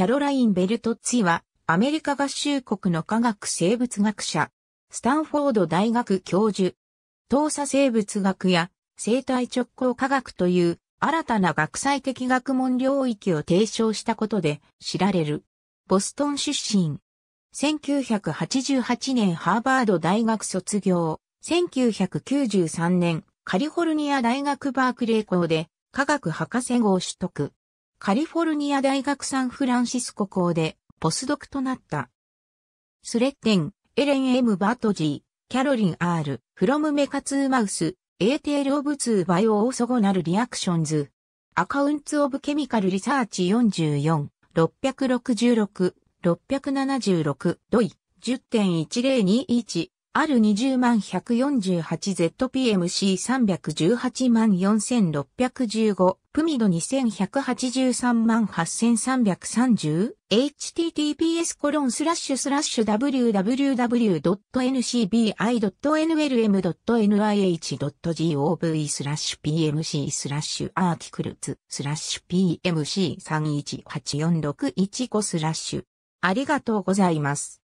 キャロライン・ベルトッツィは、アメリカ合衆国の科学生物学者、スタンフォード大学教授、動作生物学や生態直行科学という新たな学際的学問領域を提唱したことで知られる。ボストン出身。1988年ハーバード大学卒業。1993年カリフォルニア大学バークレー校で科学博士号を取得。カリフォルニア大学サンフランシスコ校でポスドクとなった。スレッテン、エレン・エム・バートジー、キャロリン・アール、フロム・メカツー・マウス、エーテール・オブ・ツー・バイオ・オーソゴナル・リアクションズ、アカウンツ・オブ・ケミカル・リサーチ44、666、676、ドイ、10.1021ある2 0万 148ZPMC318 万4615、プミド2183万8330、https コロンスラッシュスラッシュ www.ncbi.nlm.nih.gov スラッシュ pmc スラッシュアーティクルズスラッシュ pmc318461 5スラッシュ。ありがとうございます。